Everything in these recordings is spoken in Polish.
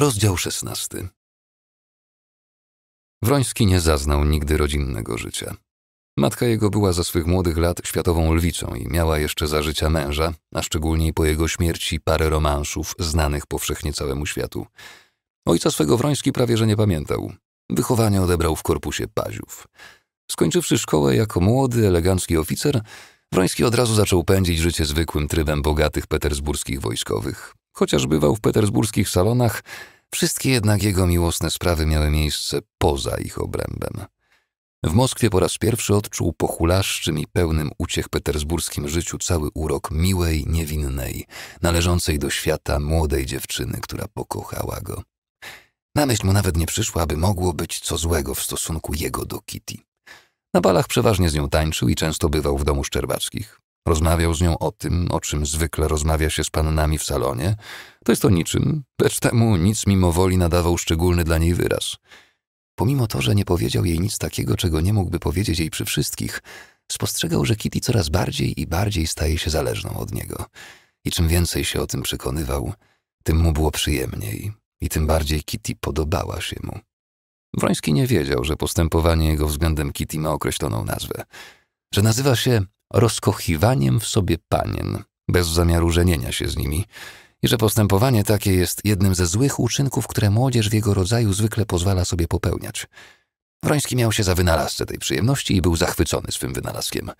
Rozdział 16. Wroński nie zaznał nigdy rodzinnego życia. Matka jego była za swych młodych lat światową lwicą i miała jeszcze za życia męża, a szczególniej po jego śmierci parę romanszów znanych powszechnie całemu światu. Ojca swego Wroński prawie że nie pamiętał. Wychowanie odebrał w korpusie Paziów. Skończywszy szkołę jako młody, elegancki oficer, Wroński od razu zaczął pędzić życie zwykłym trybem bogatych petersburskich wojskowych. Chociaż bywał w petersburskich salonach, wszystkie jednak jego miłosne sprawy miały miejsce poza ich obrębem. W Moskwie po raz pierwszy odczuł po hulaszczym i pełnym uciech petersburskim życiu cały urok miłej, niewinnej, należącej do świata młodej dziewczyny, która pokochała go. Na myśl mu nawet nie przyszła, aby mogło być co złego w stosunku jego do Kitty. Na balach przeważnie z nią tańczył i często bywał w domu Szczerbackich. Rozmawiał z nią o tym, o czym zwykle rozmawia się z pannami w salonie. To jest o niczym, lecz temu nic mimowoli nadawał szczególny dla niej wyraz. Pomimo to, że nie powiedział jej nic takiego, czego nie mógłby powiedzieć jej przy wszystkich, spostrzegał, że Kitty coraz bardziej i bardziej staje się zależną od niego. I czym więcej się o tym przekonywał, tym mu było przyjemniej i tym bardziej Kitty podobała się mu. Wroński nie wiedział, że postępowanie jego względem Kitty ma określoną nazwę, że nazywa się rozkochiwaniem w sobie panien, bez zamiaru żenienia się z nimi, i że postępowanie takie jest jednym ze złych uczynków, które młodzież w jego rodzaju zwykle pozwala sobie popełniać. Wroński miał się za wynalazcę tej przyjemności i był zachwycony swym wynalazkiem.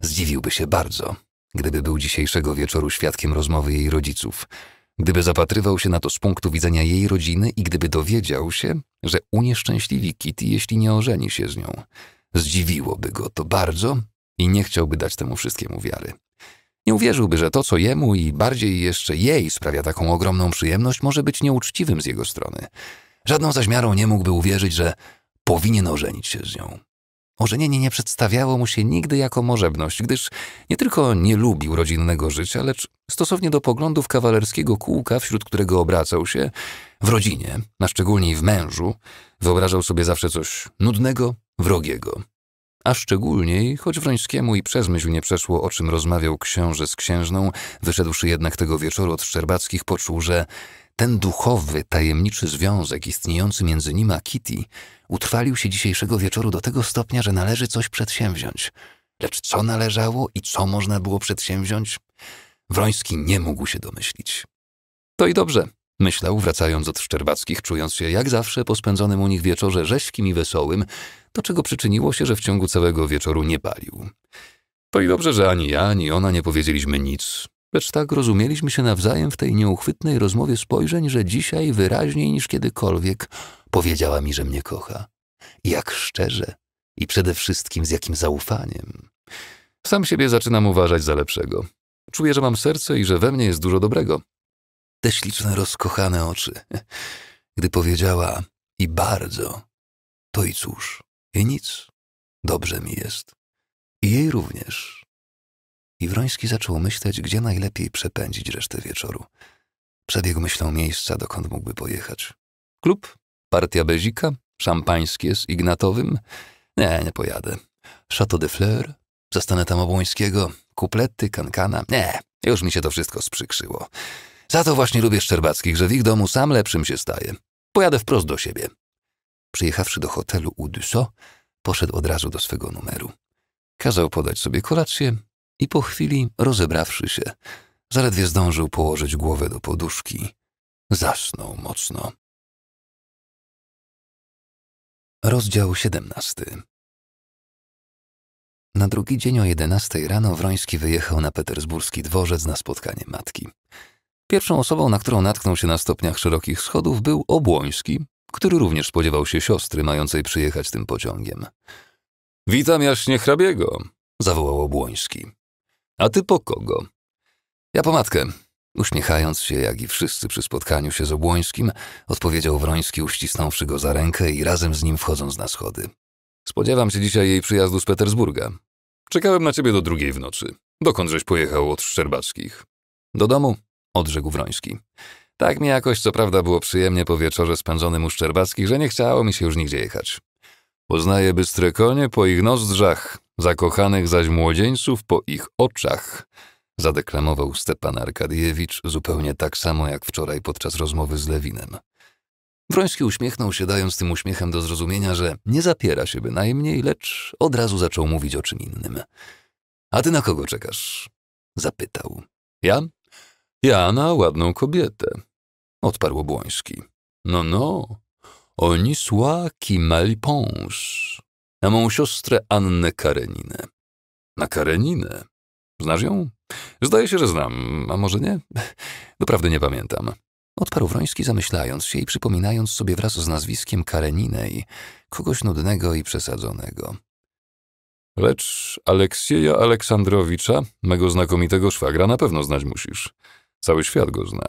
Zdziwiłby się bardzo, gdyby był dzisiejszego wieczoru świadkiem rozmowy jej rodziców, gdyby zapatrywał się na to z punktu widzenia jej rodziny i gdyby dowiedział się, że unieszczęśliwi Kitty, jeśli nie ożeni się z nią. Zdziwiłoby go to bardzo i nie chciałby dać temu wszystkiemu wiary. Nie uwierzyłby, że to, co jemu i bardziej jeszcze jej sprawia taką ogromną przyjemność, może być nieuczciwym z jego strony. Żadną zaś miarą nie mógłby uwierzyć, że powinien ożenić się z nią. Ożenienie nie przedstawiało mu się nigdy jako możebność, gdyż nie tylko nie lubił rodzinnego życia, lecz stosownie do poglądów kawalerskiego kółka, wśród którego obracał się, w rodzinie, a szczególnie w mężu, wyobrażał sobie zawsze coś nudnego, wrogiego, a szczególniej, choć Wrońskiemu i przez myśl nie przeszło, o czym rozmawiał książę z księżną, wyszedłszy jednak tego wieczoru od Szczerbackich, poczuł, że ten duchowy, tajemniczy związek istniejący między nim a Kitty utrwalił się dzisiejszego wieczoru do tego stopnia, że należy coś przedsięwziąć. Lecz co należało i co można było przedsięwziąć? Wroński nie mógł się domyślić. To i dobrze, Myślał, wracając od Szczerbackich, czując się jak zawsze po spędzonym u nich wieczorze rześkim i wesołym, do czego przyczyniło się, że w ciągu całego wieczoru nie palił. To i dobrze, że ani ja, ani ona nie powiedzieliśmy nic, lecz tak rozumieliśmy się nawzajem w tej nieuchwytnej rozmowie spojrzeń, że dzisiaj wyraźniej niż kiedykolwiek powiedziała mi, że mnie kocha. Jak szczerze i przede wszystkim z jakim zaufaniem. Sam siebie zaczynam uważać za lepszego. Czuję, że mam serce i że we mnie jest dużo dobrego, te śliczne, rozkochane oczy. Gdy powiedziała i bardzo, to i cóż, i nic, dobrze mi jest. I jej również. I Wroński zaczął myśleć, gdzie najlepiej przepędzić resztę wieczoru. Przebiegł myślą miejsca, dokąd mógłby pojechać. Klub, partia bezika, szampańskie z Ignatowym. Nie, nie pojadę. Chateau de Fleur, zastanę tam Obłońskiego, kuplety, kankana. Nie, już mi się to wszystko sprzykrzyło. Za to właśnie lubię Szczerbackich, że w ich domu sam lepszym się staje. Pojadę wprost do siebie. Przyjechawszy do hotelu u Dusso, poszedł od razu do swego numeru. Kazał podać sobie kolację i po chwili, rozebrawszy się, zaledwie zdążył położyć głowę do poduszki. Zasnął mocno. Rozdział 17 Na drugi dzień o 11 rano Wroński wyjechał na petersburski dworzec na spotkanie matki. Pierwszą osobą, na którą natknął się na stopniach szerokich schodów, był Obłoński, który również spodziewał się siostry mającej przyjechać tym pociągiem. Witam jaśnie hrabiego, zawołał Obłoński. A ty po kogo? Ja po matkę. Uśmiechając się, jak i wszyscy przy spotkaniu się z Obłońskim, odpowiedział Wroński, uścisnąwszy go za rękę i razem z nim wchodząc na schody. Spodziewam się dzisiaj jej przyjazdu z Petersburga. Czekałem na ciebie do drugiej w nocy. Dokądżeś pojechał od Szczerbackich? Do domu, odrzekł Wroński. Tak mi jakoś co prawda było przyjemnie po wieczorze spędzonym u Szczerbackich, że nie chciało mi się już nigdzie jechać. Poznaję bystre konie po ich nozdrzach, zakochanych zaś młodzieńców po ich oczach, zadeklamował Stepan Arkadiewicz zupełnie tak samo jak wczoraj podczas rozmowy z Lewinem. Wroński uśmiechnął się, dając tym uśmiechem do zrozumienia, że nie zapiera się bynajmniej, lecz od razu zaczął mówić o czym innym. A ty na kogo czekasz? zapytał. Ja? Jana ładną kobietę, odparł Błoński. No, no, oni słaki, qui mal pense. Na mą siostrę Annę Kareninę. Na Kareninę? Znasz ją? Zdaje się, że znam, a może nie? Doprawdy nie pamiętam. Odparł Wroński, zamyślając się i przypominając sobie wraz z nazwiskiem Kareninej kogoś nudnego i przesadzonego. Lecz Aleksieja Aleksandrowicza, mego znakomitego szwagra, na pewno znać musisz. Cały świat go zna.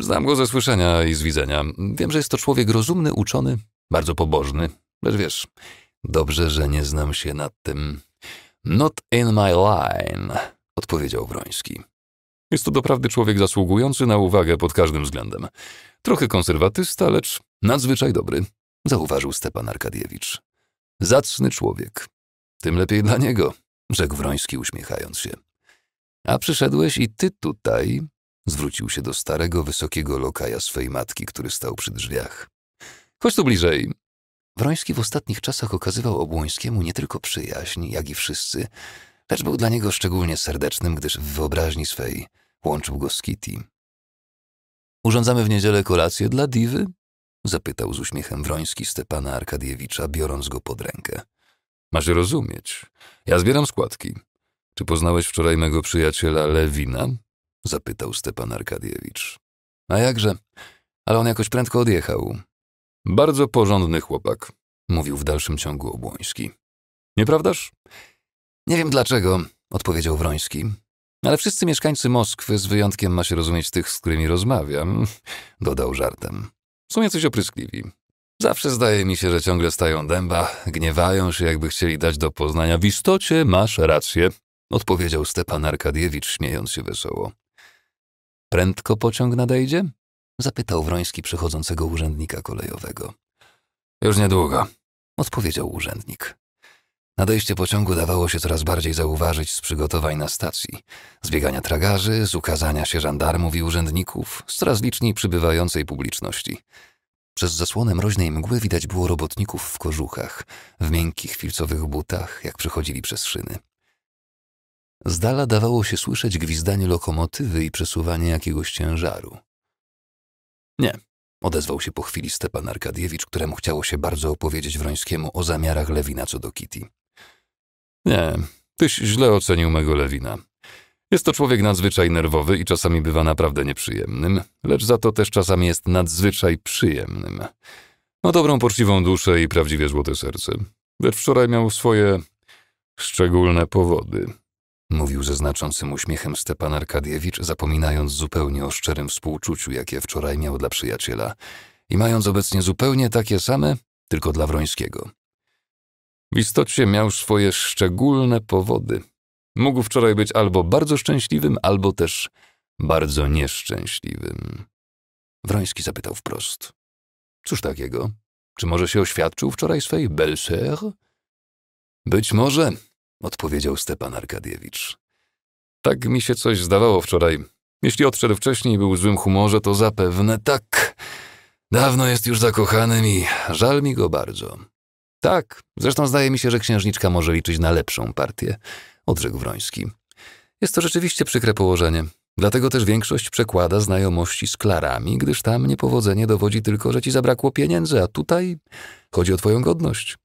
Znam go ze słyszenia i z widzenia. Wiem, że jest to człowiek rozumny, uczony, bardzo pobożny. Lecz wiesz, dobrze, że nie znam się nad tym. Not in my line, odpowiedział Wroński. Jest to doprawdy człowiek zasługujący na uwagę pod każdym względem. Trochę konserwatysta, lecz nadzwyczaj dobry, zauważył Stepan Arkadiewicz. Zacny człowiek. Tym lepiej dla niego, rzekł Wroński uśmiechając się. A przyszedłeś i ty tutaj, zwrócił się do starego, wysokiego lokaja swej matki, który stał przy drzwiach. Chodź tu bliżej. Wroński w ostatnich czasach okazywał Obłońskiemu nie tylko przyjaźń, jak i wszyscy, lecz był dla niego szczególnie serdecznym, gdyż w wyobraźni swej łączył go z Kitty. Urządzamy w niedzielę kolację dla diwy? zapytał z uśmiechem Wroński Stepana Arkadiewicza, biorąc go pod rękę. Masz rozumieć. Ja zbieram składki. Czy poznałeś wczoraj mego przyjaciela Lewina? zapytał Stepan Arkadiewicz. A jakże? Ale on jakoś prędko odjechał. Bardzo porządny chłopak, mówił w dalszym ciągu Obłoński. Nieprawdaż? Nie wiem dlaczego, odpowiedział Wroński. Ale wszyscy mieszkańcy Moskwy, z wyjątkiem ma się rozumieć tych, z którymi rozmawiam, dodał żartem. Są jacyś opryskliwi. Zawsze zdaje mi się, że ciągle stają dęba, gniewają się, jakby chcieli dać do poznania. W istocie masz rację, odpowiedział Stepan Arkadiewicz, śmiejąc się wesoło. Prędko pociąg nadejdzie? zapytał Wroński przechodzącego urzędnika kolejowego. Już niedługo, odpowiedział urzędnik. Nadejście pociągu dawało się coraz bardziej zauważyć z przygotowań na stacji, z biegania tragarzy, z ukazania się żandarmów i urzędników, z coraz liczniej przybywającej publiczności. Przez zasłonę mroźnej mgły widać było robotników w kożuchach, w miękkich filcowych butach, jak przechodzili przez szyny. Z dala dawało się słyszeć gwizdanie lokomotywy i przesuwanie jakiegoś ciężaru. Nie, odezwał się po chwili Stepan Arkadiewicz, któremu chciało się bardzo opowiedzieć Wrońskiemu o zamiarach Lewina co do Kitty. Nie, tyś źle ocenił mego Lewina. Jest to człowiek nadzwyczaj nerwowy i czasami bywa naprawdę nieprzyjemnym, lecz za to też czasami jest nadzwyczaj przyjemnym. Ma dobrą, poczciwą duszę i prawdziwie złote serce. Lecz wczoraj miał swoje szczególne powody mówił ze znaczącym uśmiechem Stepan Arkadiewicz, zapominając zupełnie o szczerym współczuciu, jakie wczoraj miał dla przyjaciela i mając obecnie zupełnie takie same, tylko dla Wrońskiego. W istocie miał swoje szczególne powody. Mógł wczoraj być albo bardzo szczęśliwym, albo też bardzo nieszczęśliwym. Wroński zapytał wprost. Cóż takiego? Czy może się oświadczył wczoraj swej belser? Być może, odpowiedział Stepan Arkadiewicz. Tak mi się coś zdawało wczoraj. Jeśli odszedł wcześniej i był w złym humorze, to zapewne tak. Dawno jest już zakochanym i żal mi go bardzo. Tak, zresztą zdaje mi się, że księżniczka może liczyć na lepszą partię, odrzekł Wroński. Jest to rzeczywiście przykre położenie. Dlatego też większość przekłada znajomości z klarami, gdyż tam niepowodzenie dowodzi tylko, że ci zabrakło pieniędzy, a tutaj chodzi o twoją godność.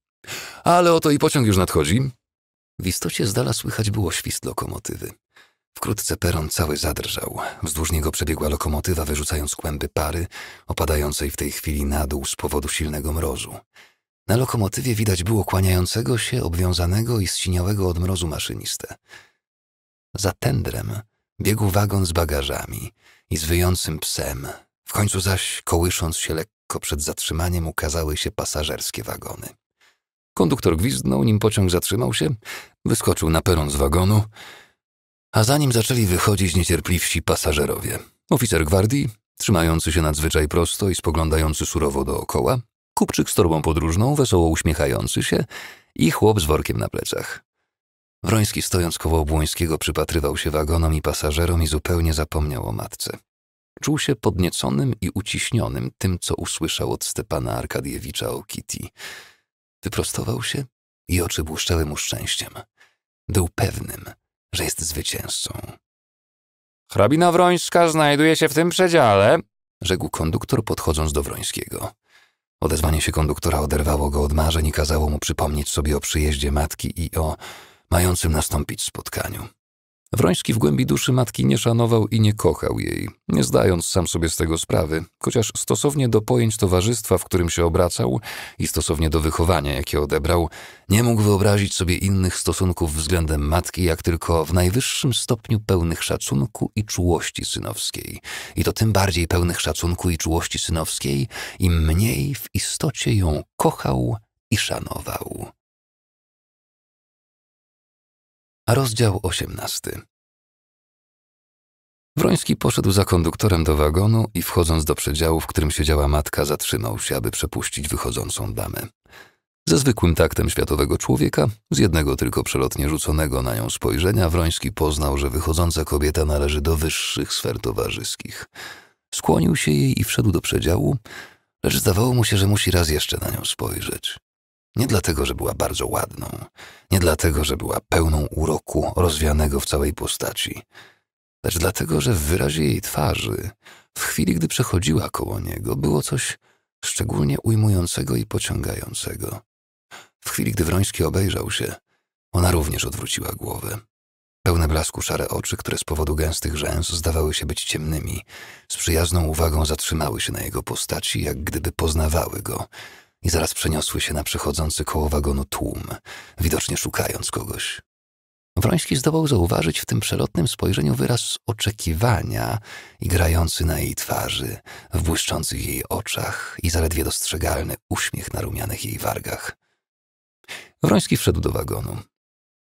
Ale oto i pociąg już nadchodzi. W istocie z dala słychać było świst lokomotywy. Wkrótce peron cały zadrżał. Wzdłuż niego przebiegła lokomotywa, wyrzucając kłęby pary, opadającej w tej chwili na dół z powodu silnego mrozu. Na lokomotywie widać było kłaniającego się, obwiązanego i zsiniałego od mrozu maszynistę. Za tendrem biegł wagon z bagażami i z wyjącym psem. W końcu zaś, kołysząc się lekko przed zatrzymaniem, ukazały się pasażerskie wagony. Konduktor gwizdnął, nim pociąg zatrzymał się, wyskoczył na peron z wagonu, a za nim zaczęli wychodzić niecierpliwsi pasażerowie. Oficer gwardii, trzymający się nadzwyczaj prosto i spoglądający surowo dookoła, kupczyk z torbą podróżną, wesoło uśmiechający się i chłop z workiem na plecach. Wroński stojąc koło Obłońskiego przypatrywał się wagonom i pasażerom i zupełnie zapomniał o matce. Czuł się podnieconym i uciśnionym tym, co usłyszał od Stepana Arkadiewicza o Kitty. Wyprostował się i oczy błyszczały mu szczęściem. Był pewnym, że jest zwycięzcą. Hrabina Wrońska znajduje się w tym przedziale, rzekł konduktor podchodząc do Wrońskiego. Odezwanie się konduktora oderwało go od marzeń i kazało mu przypomnieć sobie o przyjeździe matki i o mającym nastąpić spotkaniu. Wroński w głębi duszy matki nie szanował i nie kochał jej, nie zdając sam sobie z tego sprawy, chociaż stosownie do pojęć towarzystwa, w którym się obracał i stosownie do wychowania, jakie odebrał, nie mógł wyobrazić sobie innych stosunków względem matki, jak tylko w najwyższym stopniu pełnych szacunku i czułości synowskiej. I to tym bardziej pełnych szacunku i czułości synowskiej, im mniej w istocie ją kochał i szanował. Rozdział 18. Wroński poszedł za konduktorem do wagonu i wchodząc do przedziału, w którym siedziała matka, zatrzymał się, aby przepuścić wychodzącą damę. Ze zwykłym taktem światowego człowieka, z jednego tylko przelotnie rzuconego na nią spojrzenia, Wroński poznał, że wychodząca kobieta należy do wyższych sfer towarzyskich. Skłonił się jej i wszedł do przedziału, lecz zdawało mu się, że musi raz jeszcze na nią spojrzeć. Nie dlatego, że była bardzo ładną, nie dlatego, że była pełną uroku rozwianego w całej postaci, lecz dlatego, że w wyrazie jej twarzy, w chwili gdy przechodziła koło niego, było coś szczególnie ujmującego i pociągającego. W chwili, gdy Wroński obejrzał się, ona również odwróciła głowę. Pełne blasku szare oczy, które z powodu gęstych rzęs zdawały się być ciemnymi, z przyjazną uwagą zatrzymały się na jego postaci, jak gdyby poznawały go, i zaraz przeniosły się na przechodzący koło wagonu tłum, widocznie szukając kogoś. Wroński zdołał zauważyć w tym przelotnym spojrzeniu wyraz oczekiwania grający na jej twarzy, w błyszczących jej oczach i zaledwie dostrzegalny uśmiech na rumianych jej wargach. Wroński wszedł do wagonu.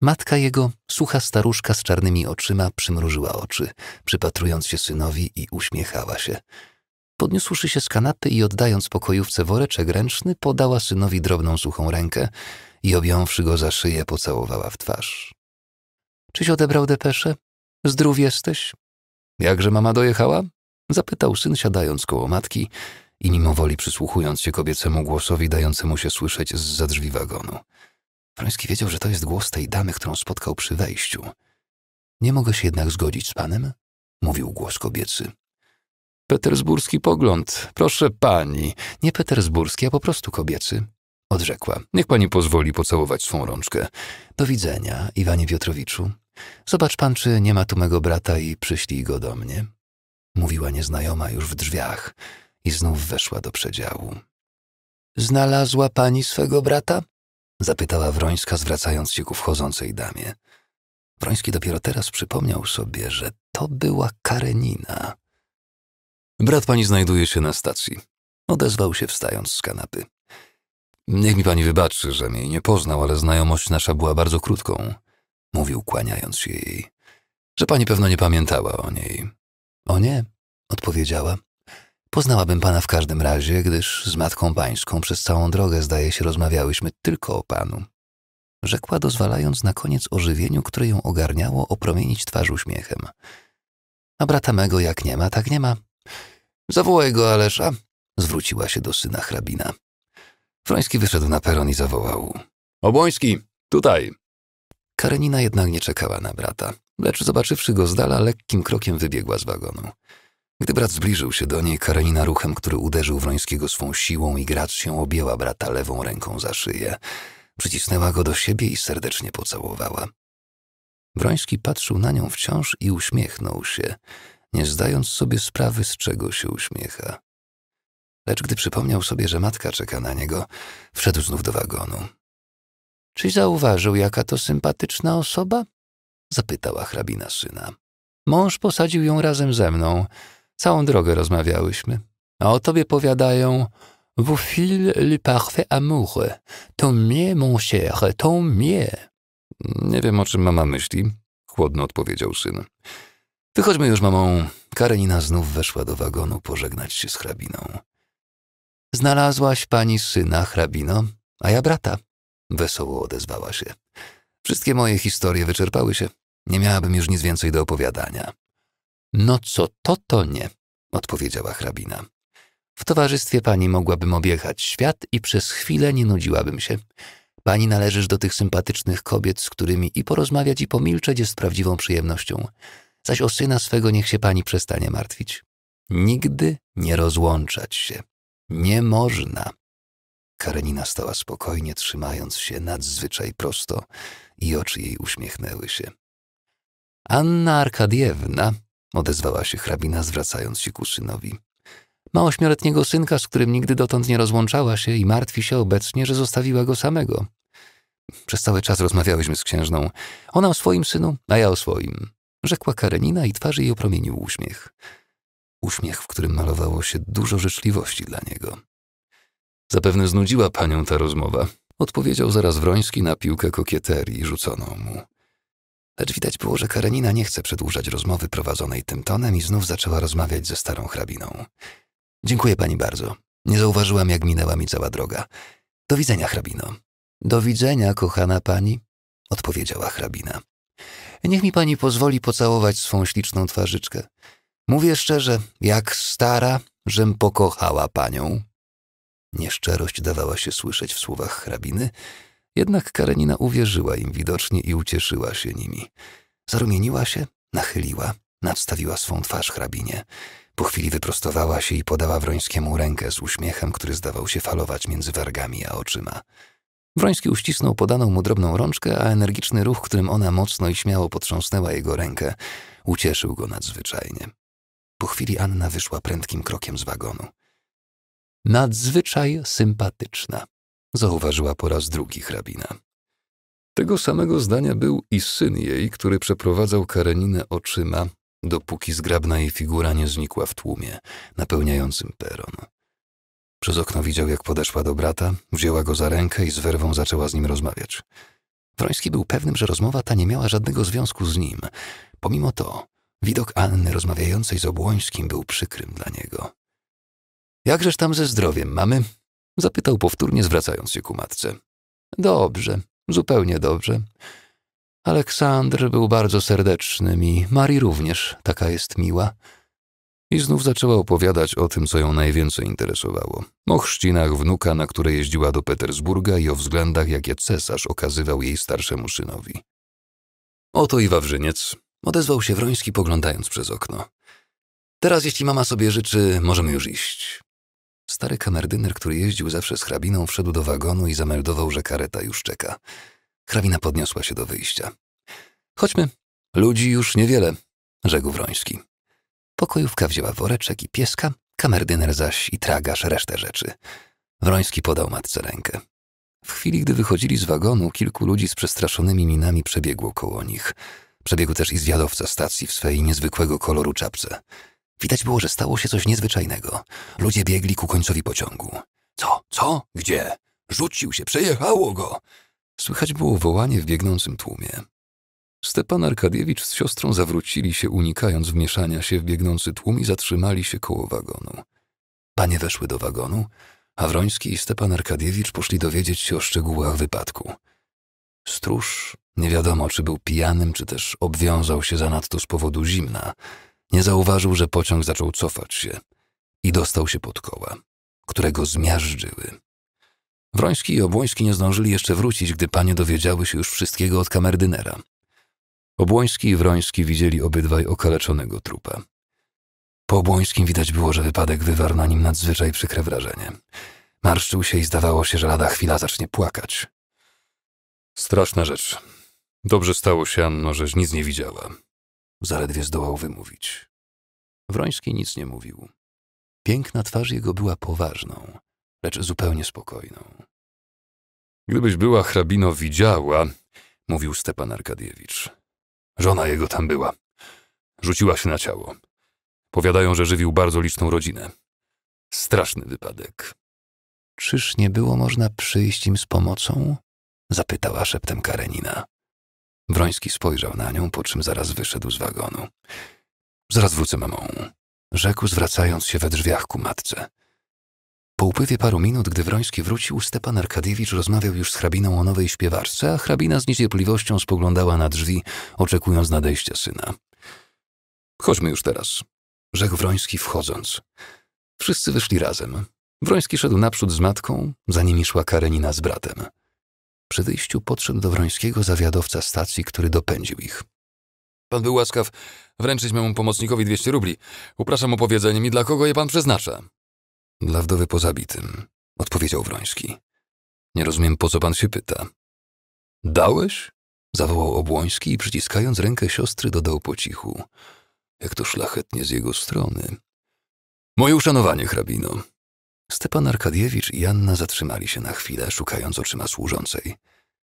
Matka jego, sucha staruszka z czarnymi oczyma, przymrużyła oczy, przypatrując się synowi i uśmiechała się. Podniósłszy się z kanapy i oddając pokojówce woreczek ręczny, podała synowi drobną suchą rękę i objąwszy go za szyję, pocałowała w twarz. Czyś odebrał depeszę? Zdrów jesteś? Jakże mama dojechała? Zapytał syn, siadając koło matki i mimowoli przysłuchując się kobiecemu głosowi dającemu się słyszeć z za drzwi wagonu. Wroński wiedział, że to jest głos tej damy, którą spotkał przy wejściu. Nie mogę się jednak zgodzić z panem, mówił głos kobiecy. Petersburski pogląd. Proszę pani. Nie petersburski, a po prostu kobiecy. Odrzekła. Niech pani pozwoli pocałować swą rączkę. Do widzenia, Iwanie Piotrowiczu. Zobacz pan, czy nie ma tu mego brata i przyślij go do mnie. Mówiła nieznajoma już w drzwiach i znów weszła do przedziału. Znalazła pani swego brata? Zapytała Wrońska, zwracając się ku wchodzącej damie. Wroński dopiero teraz przypomniał sobie, że to była Karenina. Brat pani znajduje się na stacji. Odezwał się wstając z kanapy. Niech mi pani wybaczy, że mnie nie poznał, ale znajomość nasza była bardzo krótką. Mówił, kłaniając się jej. Że pani pewno nie pamiętała o niej. O nie, odpowiedziała. Poznałabym pana w każdym razie, gdyż z matką pańską przez całą drogę, zdaje się, rozmawiałyśmy tylko o panu. Rzekła, dozwalając na koniec ożywieniu, które ją ogarniało, opromienić twarz uśmiechem. A brata mego jak nie ma, tak nie ma. Zawołaj go, Alesza! Zwróciła się do syna hrabina. Froński wyszedł na peron i zawołał. Obłoński, tutaj! Karenina jednak nie czekała na brata, lecz zobaczywszy go z dala, lekkim krokiem wybiegła z wagonu. Gdy brat zbliżył się do niej, Karenina ruchem, który uderzył Wrońskiego swą siłą i gracją, objęła brata lewą ręką za szyję. Przycisnęła go do siebie i serdecznie pocałowała. Wroński patrzył na nią wciąż i uśmiechnął się nie zdając sobie sprawy, z czego się uśmiecha. Lecz gdy przypomniał sobie, że matka czeka na niego, wszedł znów do wagonu. Czy zauważył, jaka to sympatyczna osoba? zapytała hrabina syna. Mąż posadził ją razem ze mną. Całą drogę rozmawiałyśmy. A o tobie powiadają Vous fil le parfait amour. To mnie, mon cher, to mnie. Nie wiem, o czym mama myśli, chłodno odpowiedział syn. Wychodźmy już, mamą. Karenina znów weszła do wagonu pożegnać się z hrabiną. Znalazłaś pani syna, hrabino, a ja brata. Wesoło odezwała się. Wszystkie moje historie wyczerpały się. Nie miałabym już nic więcej do opowiadania. No co to, to nie, odpowiedziała hrabina. W towarzystwie pani mogłabym objechać świat i przez chwilę nie nudziłabym się. Pani należysz do tych sympatycznych kobiet, z którymi i porozmawiać, i pomilczeć jest prawdziwą przyjemnością zaś o syna swego niech się pani przestanie martwić. Nigdy nie rozłączać się. Nie można. Karenina stała spokojnie, trzymając się nadzwyczaj prosto i oczy jej uśmiechnęły się. Anna Arkadiewna, odezwała się hrabina, zwracając się ku synowi. Ma ośmioletniego synka, z którym nigdy dotąd nie rozłączała się i martwi się obecnie, że zostawiła go samego. Przez cały czas rozmawiałyśmy z księżną. Ona o swoim synu, a ja o swoim rzekła Karenina i twarz jej opromienił uśmiech. Uśmiech, w którym malowało się dużo życzliwości dla niego. Zapewne znudziła panią ta rozmowa, odpowiedział zaraz Wroński na piłkę kokieterii rzuconą mu. Lecz widać było, że Karenina nie chce przedłużać rozmowy prowadzonej tym tonem i znów zaczęła rozmawiać ze starą hrabiną. Dziękuję pani bardzo. Nie zauważyłam, jak minęła mi cała droga. Do widzenia, hrabino. Do widzenia, kochana pani, odpowiedziała hrabina. Niech mi pani pozwoli pocałować swą śliczną twarzyczkę. Mówię szczerze, jak stara, żem pokochała panią. Nieszczerość dawała się słyszeć w słowach hrabiny, jednak Karenina uwierzyła im widocznie i ucieszyła się nimi. Zarumieniła się, nachyliła, nadstawiła swą twarz hrabinie. Po chwili wyprostowała się i podała Wrońskiemu rękę z uśmiechem, który zdawał się falować między wargami a oczyma. Wroński uścisnął podaną mu drobną rączkę, a energiczny ruch, którym ona mocno i śmiało potrząsnęła jego rękę, ucieszył go nadzwyczajnie. Po chwili Anna wyszła prędkim krokiem z wagonu. Nadzwyczaj sympatyczna, zauważyła po raz drugi hrabina. Tego samego zdania był i syn jej, który przeprowadzał Kareninę oczyma, dopóki zgrabna jej figura nie znikła w tłumie, napełniającym peron. Przez okno widział, jak podeszła do brata, wzięła go za rękę i z werwą zaczęła z nim rozmawiać. Wroński był pewnym, że rozmowa ta nie miała żadnego związku z nim. Pomimo to widok Anny rozmawiającej z Obłońskim był przykrym dla niego. Jakżeż tam ze zdrowiem mamy? Zapytał powtórnie, zwracając się ku matce. Dobrze, zupełnie dobrze. Aleksandr był bardzo serdecznym i Marii również, taka jest miła. I znów zaczęła opowiadać o tym, co ją najwięcej interesowało. O chrzcinach wnuka, na które jeździła do Petersburga i o względach, jakie cesarz okazywał jej starszemu synowi. Oto i Wawrzyniec, odezwał się Wroński, poglądając przez okno. Teraz, jeśli mama sobie życzy, możemy już iść. Stary kamerdyner, który jeździł zawsze z hrabiną, wszedł do wagonu i zameldował, że kareta już czeka. Hrabina podniosła się do wyjścia. Chodźmy. Ludzi już niewiele, rzekł Wroński. Pokojówka wzięła woreczek i pieska, kamerdyner zaś i tragarz resztę rzeczy. Wroński podał matce rękę. W chwili, gdy wychodzili z wagonu, kilku ludzi z przestraszonymi minami przebiegło koło nich. Przebiegł też i zwiadowca stacji w swej niezwykłego koloru czapce. Widać było, że stało się coś niezwyczajnego. Ludzie biegli ku końcowi pociągu. Co? Co? Gdzie? Rzucił się, przejechało go! Słychać było wołanie w biegnącym tłumie. Stepan Arkadiewicz z siostrą zawrócili się, unikając wmieszania się w biegnący tłum i zatrzymali się koło wagonu. Panie weszły do wagonu, a Wroński i Stepan Arkadiewicz poszli dowiedzieć się o szczegółach wypadku. Stróż, nie wiadomo czy był pijanym, czy też obwiązał się zanadto z powodu zimna, nie zauważył, że pociąg zaczął cofać się i dostał się pod koła, którego zmiażdżyły. Wroński i Obłoński nie zdążyli jeszcze wrócić, gdy panie dowiedziały się już wszystkiego od kamerdynera. Obłoński i Wroński widzieli obydwaj okaleczonego trupa. Po Obłońskim widać było, że wypadek wywarł na nim nadzwyczaj przykre wrażenie. Marszczył się i zdawało się, że lada chwila zacznie płakać. Straszna rzecz. Dobrze stało się, Anno, żeś nic nie widziała. Zaledwie zdołał wymówić. Wroński nic nie mówił. Piękna twarz jego była poważną, lecz zupełnie spokojną. Gdybyś była, hrabino, widziała, mówił Stepan Arkadiewicz. Żona jego tam była. Rzuciła się na ciało. Powiadają, że żywił bardzo liczną rodzinę. Straszny wypadek. Czyż nie było można przyjść im z pomocą? Zapytała szeptem Karenina. Wroński spojrzał na nią, po czym zaraz wyszedł z wagonu. Zaraz wrócę mamą, rzekł, zwracając się we drzwiach ku matce. Po upływie paru minut, gdy Wroński wrócił, Stepan Arkadiewicz rozmawiał już z hrabiną o nowej śpiewarce, a hrabina z niecierpliwością spoglądała na drzwi, oczekując nadejścia syna. Chodźmy już teraz, rzekł Wroński wchodząc. Wszyscy wyszli razem. Wroński szedł naprzód z matką, za nimi szła Karenina z bratem. Przy wyjściu podszedł do Wrońskiego zawiadowca stacji, który dopędził ich. Pan był łaskaw wręczyć memu pomocnikowi 200 rubli. Upraszam o powiedzenie mi, dla kogo je pan przeznacza. Dla wdowy po zabitym, odpowiedział Wroński. Nie rozumiem, po co pan się pyta. Dałeś? zawołał Obłoński i przyciskając rękę siostry dodał po cichu. Jak to szlachetnie z jego strony. Moje uszanowanie, hrabino. Stepan Arkadiewicz i Anna zatrzymali się na chwilę, szukając oczyma służącej.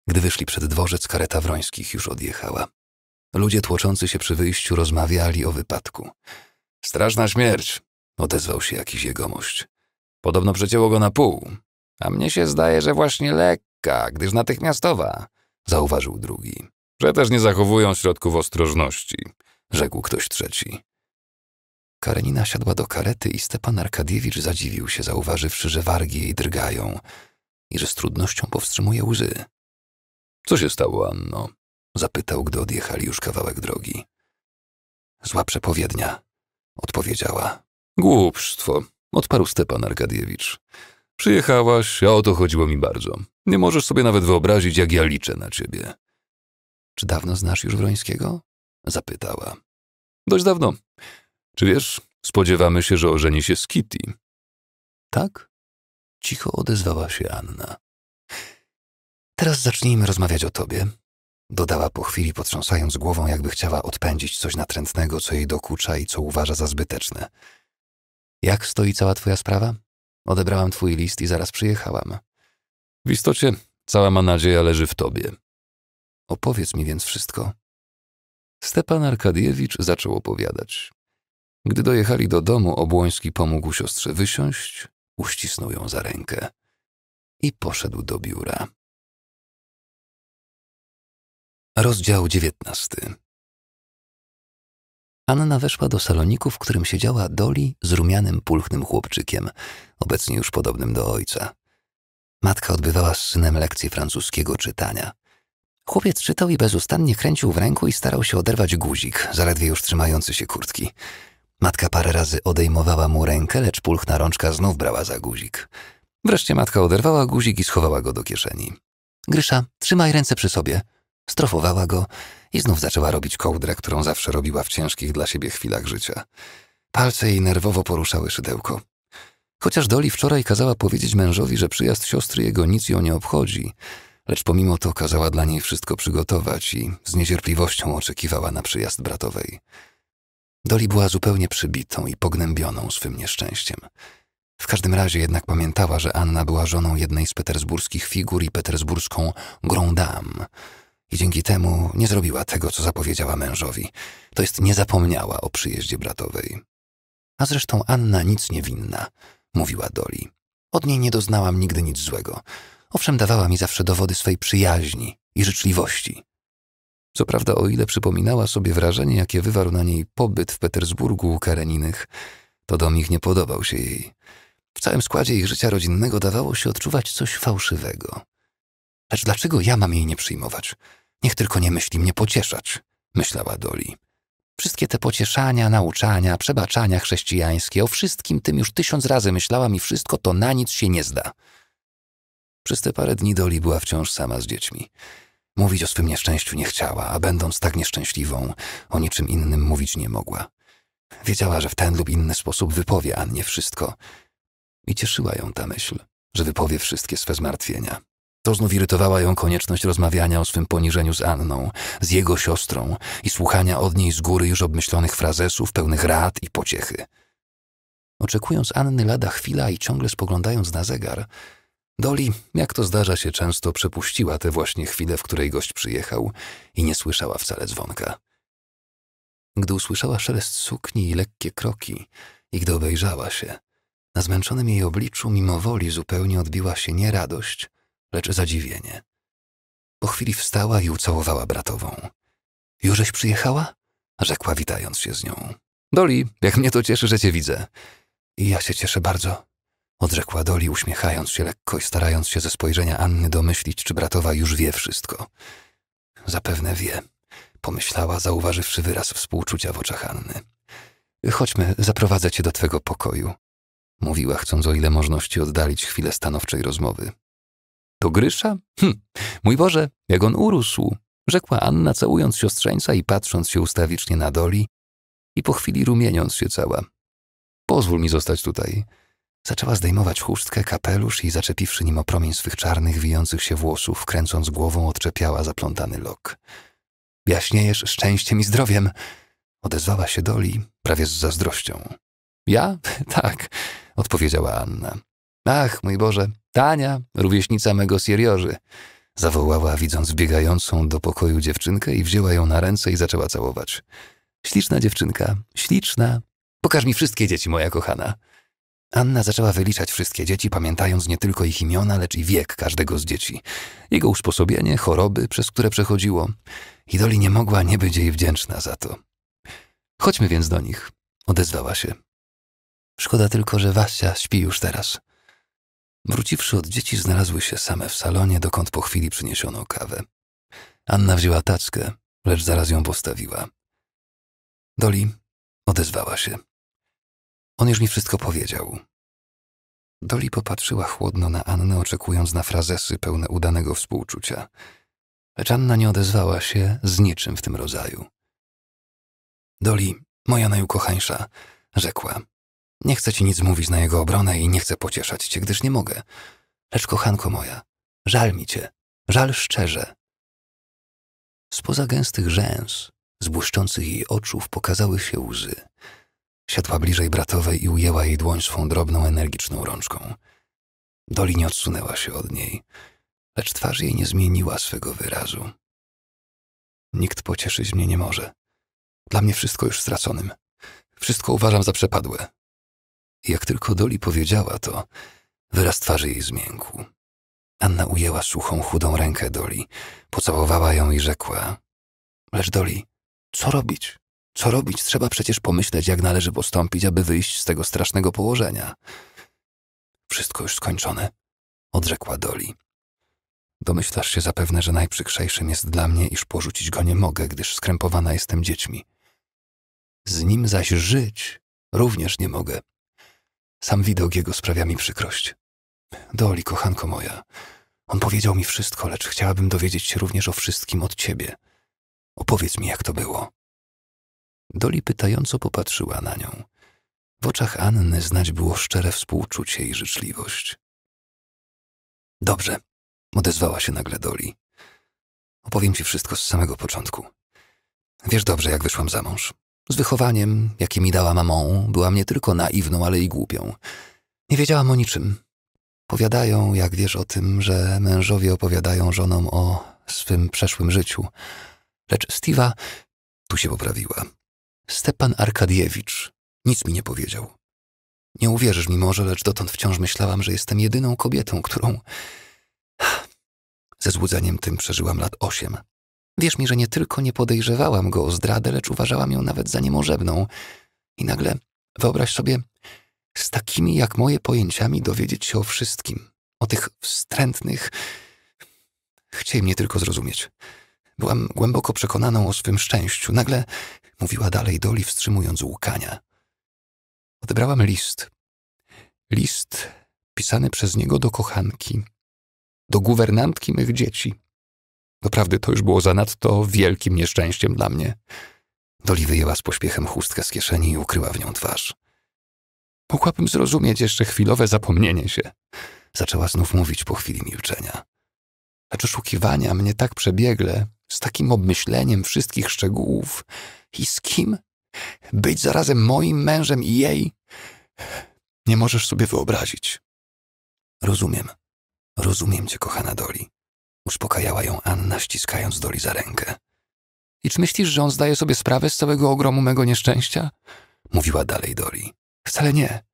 Gdy wyszli przed dworzec, kareta Wrońskich już odjechała. Ludzie tłoczący się przy wyjściu rozmawiali o wypadku. Strażna śmierć, odezwał się jakiś jegomość. Podobno przecięło go na pół. A mnie się zdaje, że właśnie lekka, gdyż natychmiastowa, zauważył drugi. Przecież nie zachowują środków ostrożności, rzekł ktoś trzeci. Karenina siadła do karety i Stepan Arkadiewicz zadziwił się, zauważywszy, że wargi jej drgają i że z trudnością powstrzymuje łzy. Co się stało, Anno? zapytał, gdy odjechali już kawałek drogi. Zła przepowiednia, odpowiedziała. Głupstwo, Odparł Stepan Arkadiewicz. Przyjechałaś, a o to chodziło mi bardzo. Nie możesz sobie nawet wyobrazić, jak ja liczę na ciebie. Czy dawno znasz już Wrońskiego? Zapytała. Dość dawno. Czy wiesz, spodziewamy się, że ożeni się z Kitty. Tak? Cicho odezwała się Anna. Teraz zacznijmy rozmawiać o tobie. Dodała po chwili, potrząsając głową, jakby chciała odpędzić coś natrętnego, co jej dokucza i co uważa za zbyteczne. Jak stoi cała twoja sprawa? Odebrałam twój list i zaraz przyjechałam. W istocie cała ma nadzieja leży w tobie. Opowiedz mi więc wszystko. Stepan Arkadiewicz zaczął opowiadać. Gdy dojechali do domu, Obłoński pomógł siostrze wysiąść, uścisnął ją za rękę i poszedł do biura. Rozdział dziewiętnasty. Anna weszła do saloniku, w którym siedziała Doli z rumianym, pulchnym chłopczykiem, obecnie już podobnym do ojca. Matka odbywała z synem lekcję francuskiego czytania. Chłopiec czytał i bezustannie kręcił w ręku i starał się oderwać guzik, zaledwie już trzymający się kurtki. Matka parę razy odejmowała mu rękę, lecz pulchna rączka znów brała za guzik. Wreszcie matka oderwała guzik i schowała go do kieszeni. Grysza, trzymaj ręce przy sobie, Strofowała go i znów zaczęła robić kołdrę, którą zawsze robiła w ciężkich dla siebie chwilach życia. Palce jej nerwowo poruszały szydełko. Chociaż Doli wczoraj kazała powiedzieć mężowi, że przyjazd siostry jego nic ją nie obchodzi, lecz pomimo to kazała dla niej wszystko przygotować i z niecierpliwością oczekiwała na przyjazd bratowej. Doli była zupełnie przybitą i pognębioną swym nieszczęściem. W każdym razie jednak pamiętała, że Anna była żoną jednej z petersburskich figur i petersburską grą dam i dzięki temu nie zrobiła tego, co zapowiedziała mężowi, to jest nie zapomniała o przyjeździe bratowej. A zresztą Anna nic nie winna, mówiła Doli. Od niej nie doznałam nigdy nic złego. Owszem, dawała mi zawsze dowody swej przyjaźni i życzliwości. Co prawda, o ile przypominała sobie wrażenie, jakie wywarł na niej pobyt w Petersburgu u Kareninych, to dom ich nie podobał się jej. W całym składzie ich życia rodzinnego dawało się odczuwać coś fałszywego. Lecz dlaczego ja mam jej nie przyjmować? Niech tylko nie myśli mnie pocieszać, myślała Doli. Wszystkie te pocieszania, nauczania, przebaczania chrześcijańskie, o wszystkim tym już tysiąc razy myślałam i wszystko to na nic się nie zda. Przez te parę dni Doli była wciąż sama z dziećmi. Mówić o swym nieszczęściu nie chciała, a będąc tak nieszczęśliwą, o niczym innym mówić nie mogła. Wiedziała, że w ten lub inny sposób wypowie Annie wszystko. I cieszyła ją ta myśl, że wypowie wszystkie swe zmartwienia. To znów irytowała ją konieczność rozmawiania o swym poniżeniu z Anną, z jego siostrą i słuchania od niej z góry już obmyślonych frazesów pełnych rad i pociechy. Oczekując Anny lada chwila i ciągle spoglądając na zegar, Doli, jak to zdarza się często, przepuściła tę właśnie chwilę, w której gość przyjechał i nie słyszała wcale dzwonka. Gdy usłyszała szelest sukni i lekkie kroki i gdy obejrzała się, na zmęczonym jej obliczu mimowoli zupełnie odbiła się nie radość, lecz zadziwienie. Po chwili wstała i ucałowała bratową. Jużeś przyjechała? rzekła witając się z nią. Doli, jak mnie to cieszy, że cię widzę. I ja się cieszę bardzo, odrzekła Doli, uśmiechając się lekko i starając się ze spojrzenia Anny domyślić, czy bratowa już wie wszystko. Zapewne wie, pomyślała, zauważywszy wyraz współczucia w oczach Anny. Chodźmy, zaprowadzę cię do twego pokoju, mówiła, chcąc o ile możności oddalić chwilę stanowczej rozmowy. To Grysza? Hm, mój Boże, jak on urósł! rzekła Anna, całując siostrzeńca i patrząc się ustawicznie na doli i po chwili rumieniąc się cała. Pozwól mi zostać tutaj. Zaczęła zdejmować chustkę, kapelusz i zaczepiwszy nim o promień swych czarnych, wijących się włosów, kręcąc głową, odczepiała zaplątany lok. Jaśniejesz szczęściem i zdrowiem! Odezwała się Doli, prawie z zazdrością. Ja? Tak, odpowiedziała Anna. Ach, mój Boże, Tania, rówieśnica mego sieriorzy, zawołała, widząc biegającą do pokoju dziewczynkę i wzięła ją na ręce i zaczęła całować. Śliczna dziewczynka, śliczna. Pokaż mi wszystkie dzieci, moja kochana. Anna zaczęła wyliczać wszystkie dzieci, pamiętając nie tylko ich imiona, lecz i wiek każdego z dzieci, jego usposobienie, choroby, przez które przechodziło. Idoli nie mogła nie być jej wdzięczna za to. Chodźmy więc do nich, odezwała się. Szkoda tylko, że Wasia śpi już teraz. Wróciwszy od dzieci, znalazły się same w salonie, dokąd po chwili przyniesiono kawę. Anna wzięła taczkę, lecz zaraz ją postawiła. Doli odezwała się. On już mi wszystko powiedział. Doli popatrzyła chłodno na Annę, oczekując na frazesy pełne udanego współczucia. Lecz Anna nie odezwała się z niczym w tym rodzaju. Doli, moja najukochańsza, rzekła. Nie chcę ci nic mówić na jego obronę i nie chcę pocieszać cię, gdyż nie mogę. Lecz kochanko moja, żal mi cię, żal szczerze. Spoza gęstych rzęs, z błyszczących jej oczów pokazały się łzy. Siadła bliżej bratowej i ujęła jej dłoń swą drobną, energiczną rączką. Doli nie odsunęła się od niej, lecz twarz jej nie zmieniła swego wyrazu. Nikt pocieszyć mnie nie może. Dla mnie wszystko już straconym. Wszystko uważam za przepadłe. Jak tylko Doli powiedziała to, wyraz twarzy jej zmiękł. Anna ujęła suchą, chudą rękę Doli, pocałowała ją i rzekła: Lecz Doli, co robić? Co robić? Trzeba przecież pomyśleć, jak należy postąpić, aby wyjść z tego strasznego położenia. Wszystko już skończone, odrzekła Doli. Domyślasz się zapewne, że najprzykrzejszym jest dla mnie, iż porzucić go nie mogę, gdyż skrępowana jestem dziećmi. Z nim zaś żyć również nie mogę. Sam widok jego sprawia mi przykrość. Doli, kochanko moja, on powiedział mi wszystko, lecz chciałabym dowiedzieć się również o wszystkim od ciebie. Opowiedz mi, jak to było. Doli pytająco popatrzyła na nią. W oczach Anny znać było szczere współczucie i życzliwość. Dobrze, odezwała się nagle Doli. Opowiem ci wszystko z samego początku. Wiesz dobrze, jak wyszłam za mąż. Z wychowaniem, jakie mi dała mamą, byłam nie tylko naiwną, ale i głupią. Nie wiedziałam o niczym. Powiadają, jak wiesz o tym, że mężowie opowiadają żonom o swym przeszłym życiu. Lecz Steve'a tu się poprawiła. Stepan Arkadiewicz nic mi nie powiedział. Nie uwierzysz mi może, lecz dotąd wciąż myślałam, że jestem jedyną kobietą, którą... Ze złudzeniem tym przeżyłam lat osiem. Wierz mi, że nie tylko nie podejrzewałam go o zdradę, lecz uważałam ją nawet za niemożebną. I nagle, wyobraź sobie, z takimi jak moje pojęciami dowiedzieć się o wszystkim. O tych wstrętnych... Chciej mnie tylko zrozumieć. Byłam głęboko przekonaną o swym szczęściu. Nagle mówiła dalej Doli, wstrzymując łkania. Odebrałam list. List pisany przez niego do kochanki, do guwernantki mych dzieci. Doprawdy to już było zanadto wielkim nieszczęściem dla mnie. Doli wyjęła z pośpiechem chustkę z kieszeni i ukryła w nią twarz. Mogłabym zrozumieć jeszcze chwilowe zapomnienie się. Zaczęła znów mówić po chwili milczenia. Lecz oszukiwania mnie tak przebiegle, z takim obmyśleniem wszystkich szczegółów. I z kim? Być zarazem moim mężem i jej? Nie możesz sobie wyobrazić. Rozumiem. Rozumiem cię, kochana Doli. Uspokajała ją Anna, ściskając Doli za rękę. I czy myślisz, że on zdaje sobie sprawę z całego ogromu mego nieszczęścia? Mówiła dalej Doli. Wcale nie.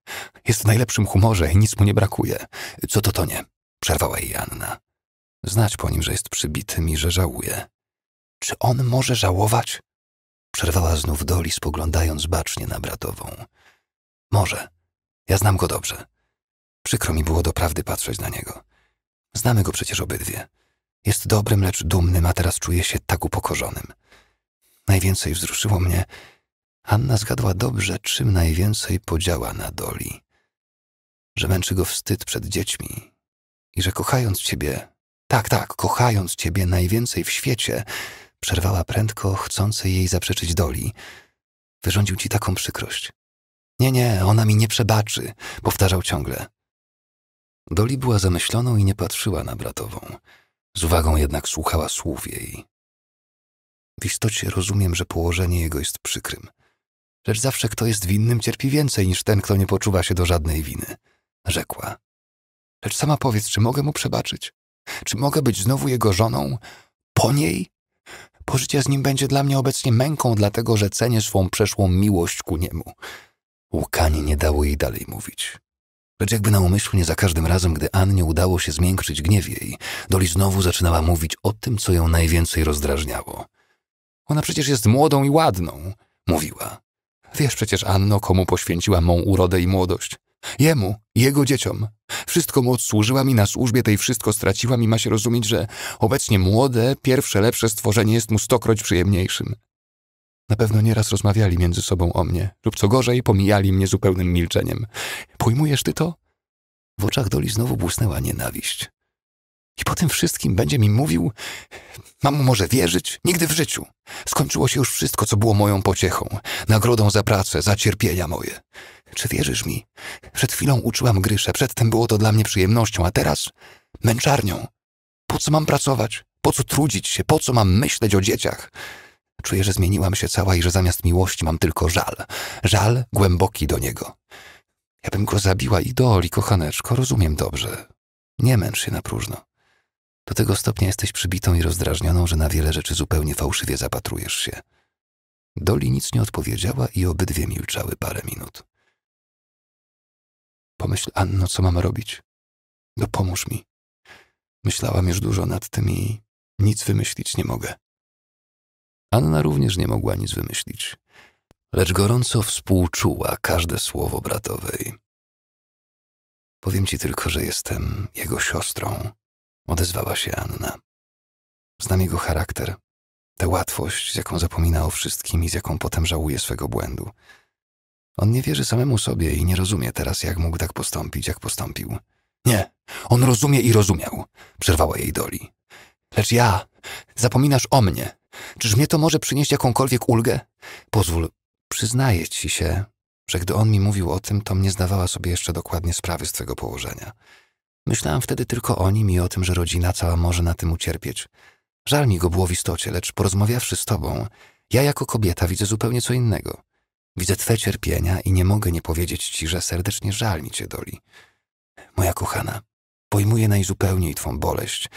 Jest w najlepszym humorze i nic mu nie brakuje. Co to to nie? Przerwała jej Anna. Znać po nim, że jest przybitym i że żałuje. Czy on może żałować? Przerwała znów Doli, spoglądając bacznie na bratową. Może. Ja znam go dobrze. Przykro mi było doprawdy patrzeć na niego. Znamy go przecież obydwie. Jest dobrym, lecz dumnym, a teraz czuje się tak upokorzonym. Najwięcej wzruszyło mnie. Anna zgadła dobrze, czym najwięcej podziała na doli. Że męczy go wstyd przed dziećmi i że kochając ciebie, tak, tak, kochając ciebie najwięcej w świecie, przerwała prędko, chcący jej zaprzeczyć doli. Wyrządził ci taką przykrość. Nie, nie, ona mi nie przebaczy, powtarzał ciągle. Doli była zamyśloną i nie patrzyła na bratową. Z uwagą jednak słuchała słów jej. W istocie rozumiem, że położenie jego jest przykrym. Lecz zawsze kto jest winnym cierpi więcej niż ten, kto nie poczuwa się do żadnej winy, rzekła. Lecz sama powiedz, czy mogę mu przebaczyć? Czy mogę być znowu jego żoną? Po niej? Pożycie z nim będzie dla mnie obecnie męką, dlatego że cenię swą przeszłą miłość ku niemu. Łkanie nie dało jej dalej mówić. Lecz jakby na umyślnie za każdym razem, gdy Annie udało się zmiękczyć gniew jej, Doli znowu zaczynała mówić o tym, co ją najwięcej rozdrażniało. Ona przecież jest młodą i ładną, mówiła. Wiesz przecież, Anno, komu poświęciła mą urodę i młodość. Jemu, jego dzieciom. Wszystko mu odsłużyła mi na służbie tej wszystko straciła mi ma się rozumieć, że obecnie młode, pierwsze lepsze stworzenie jest mu stokroć przyjemniejszym. Na pewno nieraz rozmawiali między sobą o mnie, lub co gorzej, pomijali mnie zupełnym milczeniem. Pojmujesz ty to? W oczach Doli znowu błysnęła nienawiść. I po tym wszystkim będzie mi mówił: mu może wierzyć? Nigdy w życiu. Skończyło się już wszystko, co było moją pociechą, nagrodą za pracę, za cierpienia moje. Czy wierzysz mi? Przed chwilą uczyłam gryszę, przedtem było to dla mnie przyjemnością, a teraz męczarnią. Po co mam pracować? Po co trudzić się? Po co mam myśleć o dzieciach? Czuję, że zmieniłam się cała i że zamiast miłości mam tylko żal. Żal głęboki do niego. Ja bym go zabiła i doli, kochaneczko, rozumiem dobrze. Nie męcz się na próżno. Do tego stopnia jesteś przybitą i rozdrażnioną, że na wiele rzeczy zupełnie fałszywie zapatrujesz się. Doli nic nie odpowiedziała i obydwie milczały parę minut. Pomyśl, Anno, co mam robić? No pomóż mi. Myślałam już dużo nad tym i nic wymyślić nie mogę. Anna również nie mogła nic wymyślić, lecz gorąco współczuła każde słowo bratowej. Powiem ci tylko, że jestem jego siostrą, odezwała się Anna. Znam jego charakter, tę łatwość, z jaką zapomina o wszystkim i z jaką potem żałuje swego błędu. On nie wierzy samemu sobie i nie rozumie teraz, jak mógł tak postąpić, jak postąpił. Nie, on rozumie i rozumiał, przerwała jej Doli. Lecz ja, zapominasz o mnie, Czyż mnie to może przynieść jakąkolwiek ulgę? Pozwól, przyznaję ci się, że gdy on mi mówił o tym, to nie zdawała sobie jeszcze dokładnie sprawy z twego położenia. Myślałam wtedy tylko o nim i o tym, że rodzina cała może na tym ucierpieć. Żal mi go było w istocie, lecz porozmawiawszy z tobą, ja jako kobieta widzę zupełnie co innego. Widzę twe cierpienia i nie mogę nie powiedzieć ci, że serdecznie żal mi cię, Doli. Moja kochana, pojmuję najzupełniej twą boleść.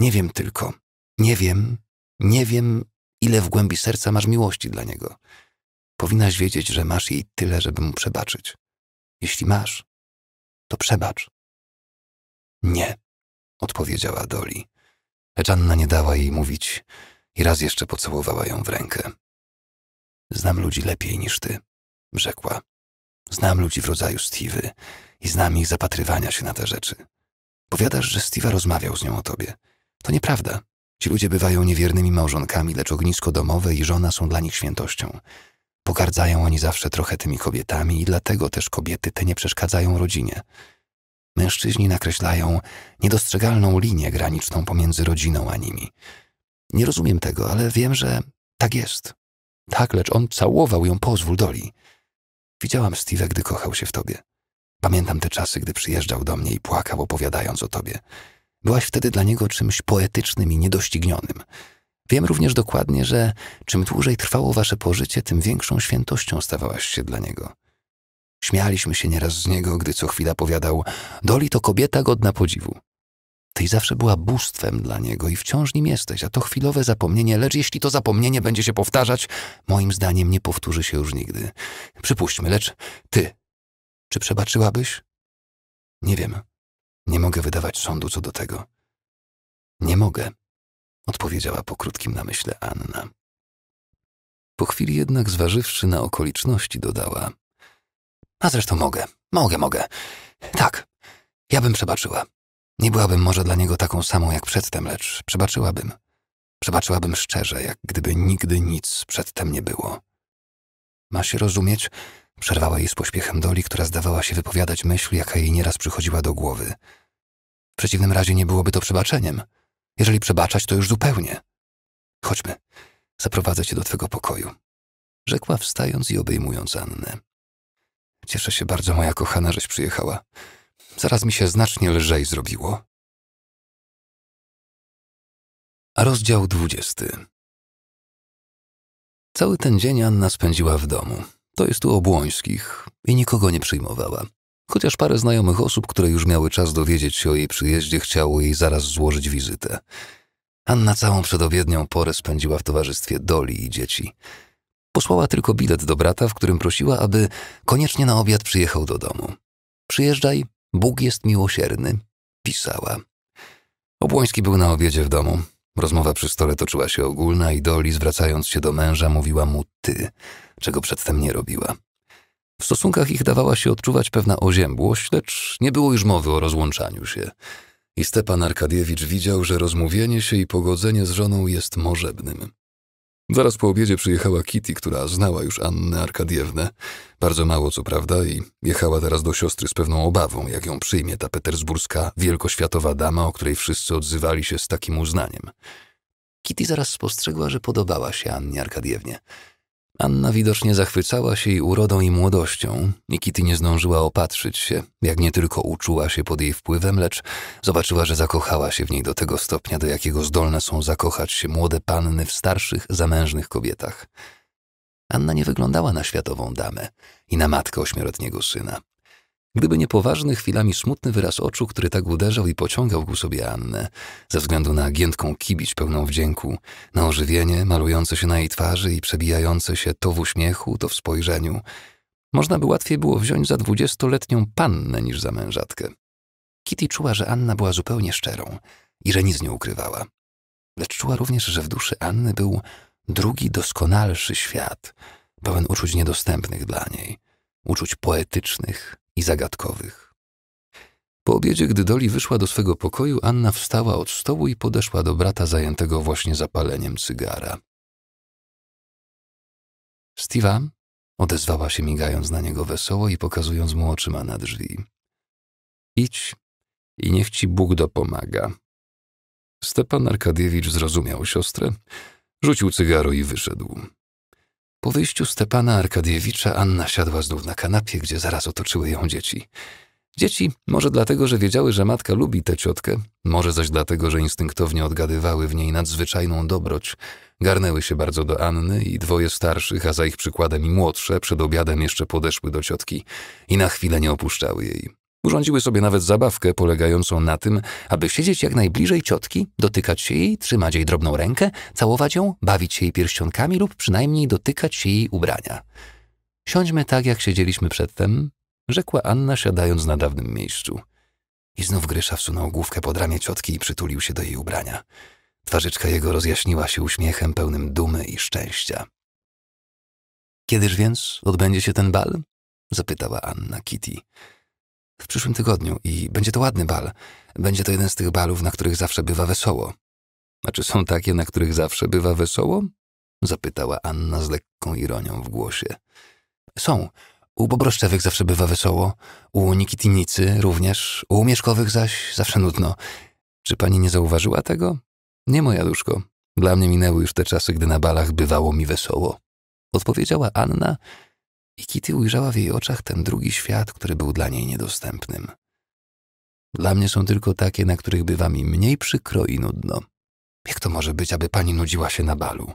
Nie wiem tylko, nie wiem, nie wiem, ile w głębi serca masz miłości dla niego. Powinnaś wiedzieć, że masz jej tyle, żeby mu przebaczyć. Jeśli masz, to przebacz. Nie, odpowiedziała Doli. Lecz Anna nie dała jej mówić i raz jeszcze pocałowała ją w rękę. Znam ludzi lepiej niż ty, rzekła. Znam ludzi w rodzaju Steve'y i znam ich zapatrywania się na te rzeczy. Powiadasz, że Steve'a rozmawiał z nią o tobie. To nieprawda. Ci ludzie bywają niewiernymi małżonkami, lecz ognisko domowe i żona są dla nich świętością. Pogardzają oni zawsze trochę tymi kobietami i dlatego też kobiety te nie przeszkadzają rodzinie. Mężczyźni nakreślają niedostrzegalną linię graniczną pomiędzy rodziną a nimi. Nie rozumiem tego, ale wiem, że tak jest. Tak, lecz on całował ją pozwól doli. Widziałam Steve'a, gdy kochał się w tobie. Pamiętam te czasy, gdy przyjeżdżał do mnie i płakał, opowiadając o tobie. Byłaś wtedy dla niego czymś poetycznym i niedoścignionym. Wiem również dokładnie, że czym dłużej trwało wasze pożycie, tym większą świętością stawałaś się dla niego. Śmialiśmy się nieraz z niego, gdy co chwila powiadał: Doli to kobieta godna podziwu. Ty zawsze była bóstwem dla niego i wciąż nim jesteś, a to chwilowe zapomnienie, lecz jeśli to zapomnienie będzie się powtarzać, moim zdaniem nie powtórzy się już nigdy. Przypuśćmy, lecz ty, czy przebaczyłabyś? Nie wiem. Nie mogę wydawać sądu co do tego. Nie mogę, odpowiedziała po krótkim namyśle Anna. Po chwili jednak, zważywszy na okoliczności, dodała: A zresztą mogę, mogę, mogę. Tak, ja bym przebaczyła. Nie byłabym może dla niego taką samą jak przedtem, lecz przebaczyłabym. Przebaczyłabym szczerze, jak gdyby nigdy nic przedtem nie było. Ma się rozumieć, przerwała jej z pośpiechem Doli, która zdawała się wypowiadać myśl, jaka jej nieraz przychodziła do głowy. W przeciwnym razie nie byłoby to przebaczeniem. Jeżeli przebaczać, to już zupełnie. Chodźmy, zaprowadzę cię do twego pokoju. Rzekła wstając i obejmując Annę. Cieszę się bardzo, moja kochana, żeś przyjechała. Zaraz mi się znacznie lżej zrobiło. A rozdział dwudziesty. Cały ten dzień Anna spędziła w domu jest 400 Obłońskich i nikogo nie przyjmowała. Chociaż parę znajomych osób, które już miały czas dowiedzieć się o jej przyjeździe, chciało jej zaraz złożyć wizytę. Anna całą przedobiednią porę spędziła w towarzystwie Doli i dzieci. Posłała tylko bilet do brata, w którym prosiła, aby koniecznie na obiad przyjechał do domu. Przyjeżdżaj, Bóg jest miłosierny, pisała. Obłoński był na obiedzie w domu. Rozmowa przy stole toczyła się ogólna i Doli, zwracając się do męża, mówiła mu ty czego przedtem nie robiła. W stosunkach ich dawała się odczuwać pewna oziębłość, lecz nie było już mowy o rozłączaniu się. I Stepan Arkadiewicz widział, że rozmówienie się i pogodzenie z żoną jest możebnym. Zaraz po obiedzie przyjechała Kitty, która znała już Annę Arkadiewnę, Bardzo mało, co prawda, i jechała teraz do siostry z pewną obawą, jak ją przyjmie ta petersburska, wielkoświatowa dama, o której wszyscy odzywali się z takim uznaniem. Kitty zaraz spostrzegła, że podobała się Annie Arkadiewnie. Anna widocznie zachwycała się jej urodą i młodością i Kitty nie zdążyła opatrzyć się, jak nie tylko uczuła się pod jej wpływem, lecz zobaczyła, że zakochała się w niej do tego stopnia, do jakiego zdolne są zakochać się młode panny w starszych, zamężnych kobietach. Anna nie wyglądała na światową damę i na matkę ośmioletniego syna. Gdyby nie poważny, chwilami smutny wyraz oczu, który tak uderzał i pociągał ku sobie Annę, ze względu na giętką kibić pełną wdzięku, na ożywienie malujące się na jej twarzy i przebijające się to w uśmiechu, to w spojrzeniu, można by łatwiej było wziąć za dwudziestoletnią pannę niż za mężatkę. Kitty czuła, że Anna była zupełnie szczerą i że nic nie ukrywała. Lecz czuła również, że w duszy Anny był drugi doskonalszy świat, pełen uczuć niedostępnych dla niej, uczuć poetycznych, i zagadkowych. Po obiedzie, gdy Doli wyszła do swego pokoju, Anna wstała od stołu i podeszła do brata zajętego właśnie zapaleniem cygara. Steve'a, odezwała się migając na niego wesoło i pokazując mu oczyma na drzwi. Idź i niech ci Bóg dopomaga. Stepan Arkadiewicz zrozumiał siostrę, rzucił cygaro i wyszedł. Po wyjściu Stepana Arkadiewicza Anna siadła znów na kanapie, gdzie zaraz otoczyły ją dzieci. Dzieci może dlatego, że wiedziały, że matka lubi tę ciotkę, może zaś dlatego, że instynktownie odgadywały w niej nadzwyczajną dobroć. Garnęły się bardzo do Anny i dwoje starszych, a za ich przykładem i młodsze, przed obiadem jeszcze podeszły do ciotki i na chwilę nie opuszczały jej. Urządziły sobie nawet zabawkę polegającą na tym, aby siedzieć jak najbliżej ciotki, dotykać się jej, trzymać jej drobną rękę, całować ją, bawić się jej pierścionkami lub przynajmniej dotykać się jej ubrania. Siądźmy tak, jak siedzieliśmy przedtem, rzekła Anna, siadając na dawnym miejscu. I znów Grysza wsunął główkę pod ramię ciotki i przytulił się do jej ubrania. Twarzyczka jego rozjaśniła się uśmiechem pełnym dumy i szczęścia. Kiedyż więc odbędzie się ten bal? zapytała Anna Kitty w przyszłym tygodniu i będzie to ładny bal. Będzie to jeden z tych balów, na których zawsze bywa wesoło. A czy są takie, na których zawsze bywa wesoło? Zapytała Anna z lekką ironią w głosie. Są. U Bobroszczewych zawsze bywa wesoło, u Nikitinicy również, u Mieszkowych zaś zawsze nudno. Czy pani nie zauważyła tego? Nie, moja duszko. Dla mnie minęły już te czasy, gdy na balach bywało mi wesoło. Odpowiedziała Anna i Kitty ujrzała w jej oczach ten drugi świat, który był dla niej niedostępnym. Dla mnie są tylko takie, na których bywa mi mniej przykro i nudno. Jak to może być, aby pani nudziła się na balu?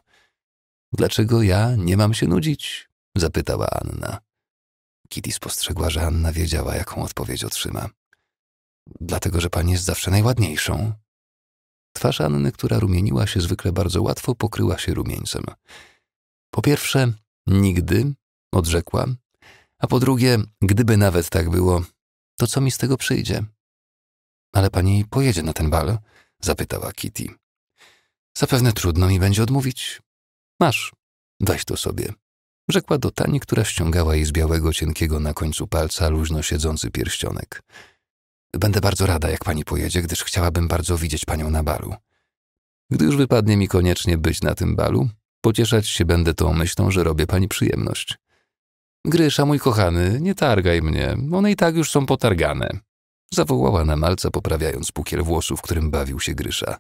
Dlaczego ja nie mam się nudzić? zapytała Anna. Kitty spostrzegła, że Anna wiedziała, jaką odpowiedź otrzyma. Dlatego, że pani jest zawsze najładniejszą. Twarz Anny, która rumieniła się zwykle bardzo łatwo, pokryła się rumieńcem. Po pierwsze, nigdy odrzekła. A po drugie, gdyby nawet tak było, to co mi z tego przyjdzie? Ale pani pojedzie na ten bal? zapytała Kitty. Zapewne trudno mi będzie odmówić. Masz, weź to sobie, rzekła do Tani, która ściągała jej z białego, cienkiego na końcu palca luźno siedzący pierścionek. Będę bardzo rada, jak pani pojedzie, gdyż chciałabym bardzo widzieć panią na balu. Gdy już wypadnie mi koniecznie być na tym balu, pocieszać się będę tą myślą, że robię pani przyjemność. Grysza, mój kochany, nie targaj mnie, one i tak już są potargane. Zawołała na malca, poprawiając pukiel włosów, którym bawił się Grysza.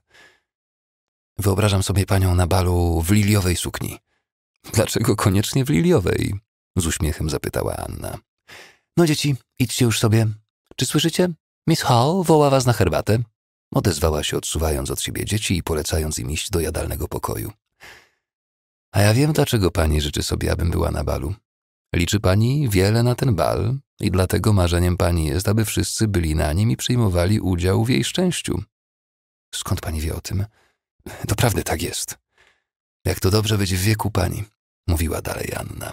Wyobrażam sobie panią na balu w liliowej sukni. Dlaczego koniecznie w liliowej? Z uśmiechem zapytała Anna. No dzieci, idźcie już sobie. Czy słyszycie? Miss Hall woła was na herbatę. Odezwała się, odsuwając od siebie dzieci i polecając im iść do jadalnego pokoju. A ja wiem, dlaczego pani życzy sobie, abym była na balu. Liczy pani wiele na ten bal i dlatego marzeniem pani jest, aby wszyscy byli na nim i przyjmowali udział w jej szczęściu. Skąd pani wie o tym? Doprawdy tak jest. Jak to dobrze być w wieku pani, mówiła dalej Anna.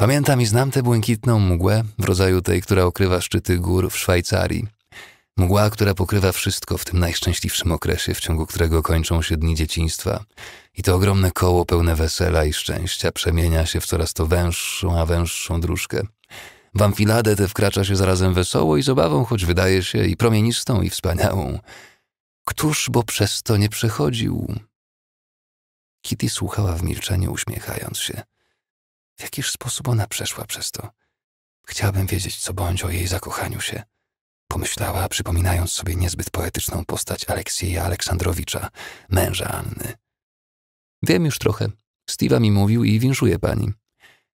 Pamiętam i znam tę błękitną mgłę w rodzaju tej, która okrywa szczyty gór w Szwajcarii. Mgła, która pokrywa wszystko w tym najszczęśliwszym okresie, w ciągu którego kończą się dni dzieciństwa. I to ogromne koło pełne wesela i szczęścia przemienia się w coraz to węższą, a węższą dróżkę. W amfiladę tę wkracza się zarazem wesoło i z obawą, choć wydaje się i promienistą, i wspaniałą. Któż bo przez to nie przechodził? Kitty słuchała w milczeniu, uśmiechając się. W jakiż sposób ona przeszła przez to? Chciałabym wiedzieć, co bądź o jej zakochaniu się – Pomyślała, przypominając sobie niezbyt poetyczną postać Aleksieja Aleksandrowicza, męża Anny. Wiem już trochę. Steve'a mi mówił i winszuje pani.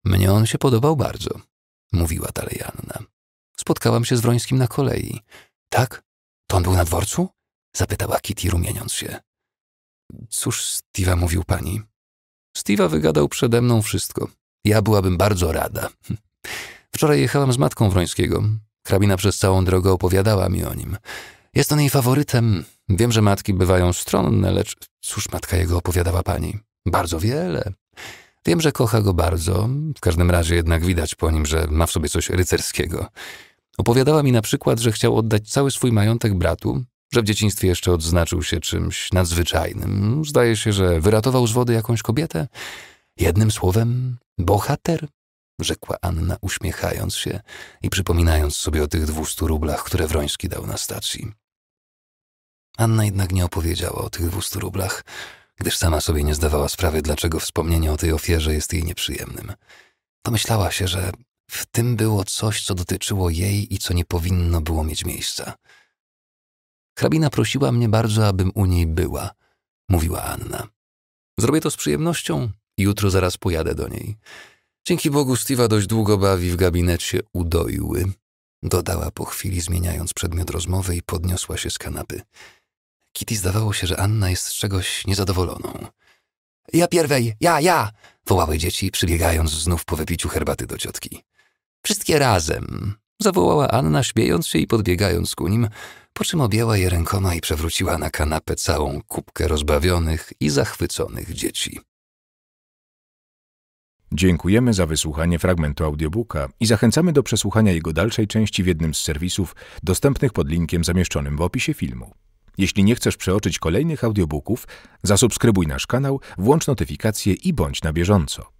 Mnie on się podobał bardzo, mówiła dalej Anna. Spotkałam się z Wrońskim na kolei. Tak? To on był na dworcu? zapytała Kitty rumieniąc się. Cóż Steve'a mówił pani? Steve'a wygadał przede mną wszystko. Ja byłabym bardzo rada. Wczoraj jechałam z matką Wrońskiego. Hrabina przez całą drogę opowiadała mi o nim. Jest on jej faworytem. Wiem, że matki bywają stronne, lecz cóż matka jego opowiadała pani? Bardzo wiele. Wiem, że kocha go bardzo, w każdym razie jednak widać po nim, że ma w sobie coś rycerskiego. Opowiadała mi na przykład, że chciał oddać cały swój majątek bratu, że w dzieciństwie jeszcze odznaczył się czymś nadzwyczajnym. Zdaje się, że wyratował z wody jakąś kobietę. Jednym słowem, bohater rzekła Anna, uśmiechając się i przypominając sobie o tych dwustu rublach, które Wroński dał na stacji. Anna jednak nie opowiedziała o tych dwustu rublach, gdyż sama sobie nie zdawała sprawy, dlaczego wspomnienie o tej ofierze jest jej nieprzyjemnym. Pomyślała się, że w tym było coś, co dotyczyło jej i co nie powinno było mieć miejsca. Hrabina prosiła mnie bardzo, abym u niej była, mówiła Anna. Zrobię to z przyjemnością, jutro zaraz pojadę do niej. Dzięki Bogu Steve'a dość długo bawi w gabinecie udoiły. Dodała po chwili, zmieniając przedmiot rozmowy i podniosła się z kanapy. Kitty zdawało się, że Anna jest z czegoś niezadowoloną. Ja pierwej, ja, ja! wołały dzieci, przybiegając znów po wypiciu herbaty do ciotki. Wszystkie razem! zawołała Anna, śmiejąc się i podbiegając ku nim, po czym objęła je rękoma i przewróciła na kanapę całą kubkę rozbawionych i zachwyconych dzieci. Dziękujemy za wysłuchanie fragmentu audiobooka i zachęcamy do przesłuchania jego dalszej części w jednym z serwisów dostępnych pod linkiem zamieszczonym w opisie filmu. Jeśli nie chcesz przeoczyć kolejnych audiobooków, zasubskrybuj nasz kanał, włącz notyfikacje i bądź na bieżąco.